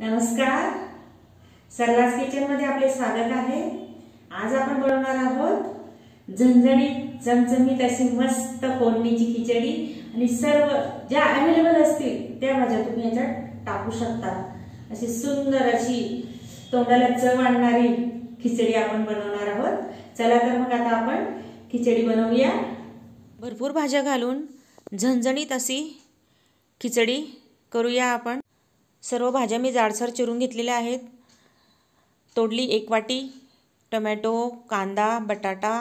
नमस्कार किचन किचनमध्ये आपले स्वागत आहे आज आपण बनवणार आहोत झणझणीत चमचमीत अशी मस्त कोंडणीची खिचडी आणि सर्व ज्या अवेलेबल असतील त्या भाज्या तुम्ही याच्यात टाकू शकता अशी सुंदर अशी तोंडाला चव आणणारी खिचडी आपण बनवणार आहोत चला तर मग आता आपण खिचडी बनवूया भरपूर भाज्या घालून झणझणीत अशी खिचडी करूया आपण सर्व भाज्या मी जाडसर चिरून घेतलेल्या आहेत तोडली एक वाटी टोमॅटो कांदा बटाटा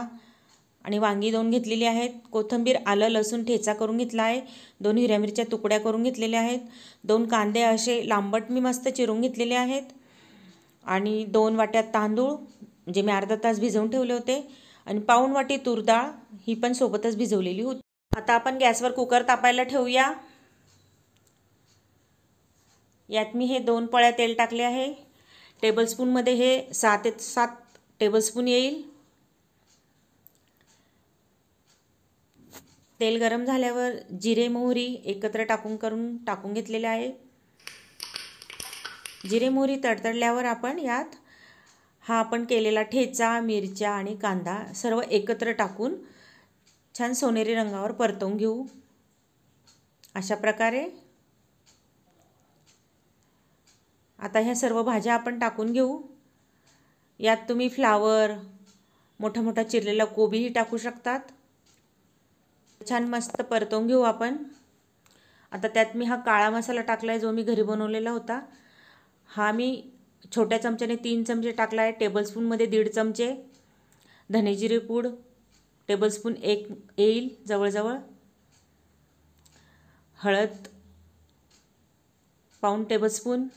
आणि वांगी दोन घेतलेली आहेत कोथंबीर आलं लसूण ठेचा करून घेतला आहे दोन हिऱ्या मिरच्या तुकड्या करून घेतलेल्या आहेत दोन कांदे असे लांबट मी मस्त चिरून घेतलेले आहेत आणि दोन वाट्यात तांदूळ जे मी अर्धा तास भिजवून ठेवले होते आणि पाऊण वाटी तूर ही पण सोबतच भिजवलेली होती आता आपण गॅसवर कुकर तापायला ठेवूया यात मी हे दोन पळ्या तेल टाकले आहे टेबलस्पूनमध्ये हे सात सात टेबलस्पून येईल तेल गरम झाल्यावर जिरे मोहरी एकत्र टाकून करून टाकून घेतलेले आहे जिरे मोहरी तडतडल्यावर आपण यात हा आपण केलेला ठेचा मिरच्या आणि कांदा सर्व एकत्र टाकून छान सोनेरी रंगावर परतवून घेऊ अशा प्रकारे आता ह्या सर्व भाज्या आपण टाकून घेऊ यात तुम्ही फ्लावर मोठा मोठा चिरलेला कोबीही टाकू शकतात छान मस्त परतवून घेऊ आपण आता त्यात मी हा काळा मसाला टाकला आहे जो मी घरी बनवलेला होता हा मी छोट्या चमच्याने तीन चमचे टाकला आहे टेबलस्पूनमध्ये दीड चमचे धनेजिरे पूड टेबलस्पून एक येईल जवळजवळ हळद पाऊण टेबलस्पून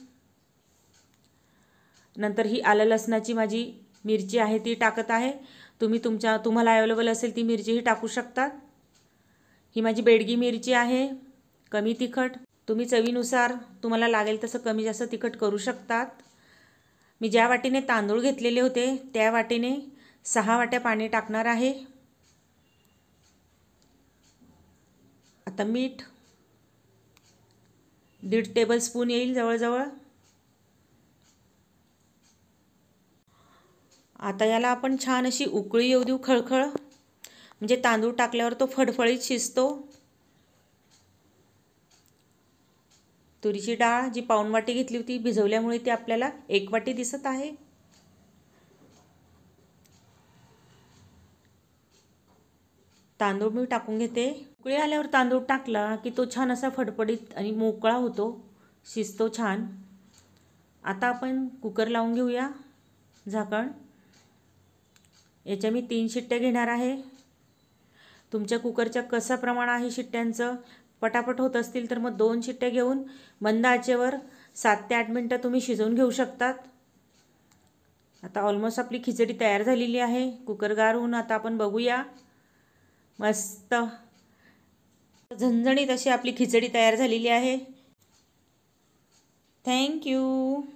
नंतर ही आलं लसणाची माझी मिरची आहे ती टाकत आहे तुम्ही तुमच्या तुम्हाला अवेलेबल असेल ती मिरचीही टाकू शकतात ही माझी बेडगी मिरची आहे कमी तिखट तुम्ही चवीनुसार तुम्हाला लागेल तसं कमी जास्त तिखट करू शकतात मी ज्या वाटीने तांदूळ घेतलेले होते त्या वाटीने सहा वाट्या पाणी टाकणार आहे आता मीठ दीड टेबलस्पून येईल जवळजवळ आता याला आपण छान अशी उकळी येऊ देऊ खळखळ म्हणजे तांदूळ टाकल्यावर तो फडफळीत शिजतो तुरीची डाळ जी पाऊन वाटी घेतली होती भिजवल्यामुळे ती आपल्याला एक वाटी दिसत आहे तांदूळ मी टाकून घेते उकळी आल्यावर तांदूळ टाकला की तो छान असा फडफडीत आणि मोकळा होतो शिजतो छान आता आपण कुकर लावून घेऊया झाकण याच्या मी तीन शिट्ट्या घेणार आहे तुमच्या कुकरच्या कसं प्रमाण आहे शिट्ट्यांचं पटापट होत असतील तर मग दोन शिट्ट्या घेऊन मंद आचेवर सात ते आठ मिनटं तुम्ही शिजवून घेऊ शकतात आता ऑलमोस्ट आपली खिचडी तयार झालेली आहे कुकर गार होऊन आता आपण बघूया मस्त झणझणीत अशी आपली खिचडी तयार झालेली आहे थँक्यू